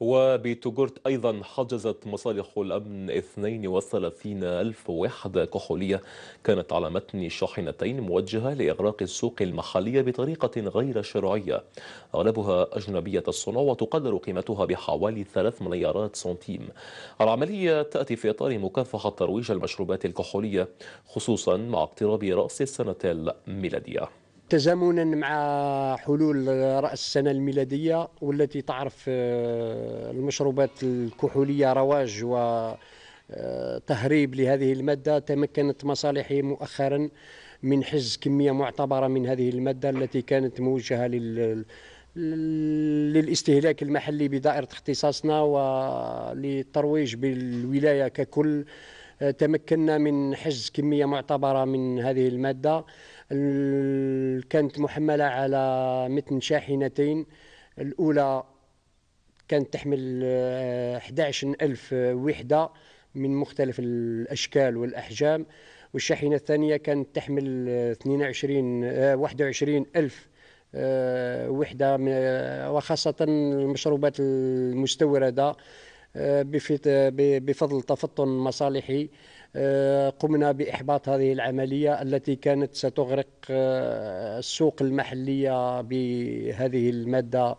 وبتوجورت أيضا حجزت مصالح الأمن 32 ألف وحدة كحولية كانت على متن شاحنتين موجهة لإغراق السوق المحلية بطريقة غير شرعية أغلبها أجنبية الصنع وتقدر قيمتها بحوالي 3 مليارات سنتيم العملية تأتي في إطار مكافحة ترويج المشروبات الكحولية خصوصا مع اقتراب رأس السنة الميلادية تزامنا مع حلول راس السنه الميلاديه والتي تعرف آه، المشروبات الكحوليه رواج وتهريب آه، لهذه الماده تمكنت مصالحي مؤخرا من حجز كميه معتبره من هذه الماده التي كانت موجهه لل للاستهلاك المحلي بدائره اختصاصنا وللترويج بالولايه ككل آه، تمكنا من حجز كميه معتبره من هذه الماده كانت محملة على متن شاحنتين الأولى كانت تحمل 11 آه، ألف وحدة من مختلف الأشكال والأحجام والشاحنة الثانية كانت تحمل 22 آه، 21 آه، ألف وحدة وخاصة المشروبات المستوردة بفضل تفطن مصالحي آه، قمنا بإحباط هذه العملية التي كانت ستغرق آه، السوق المحلية بهذه المادة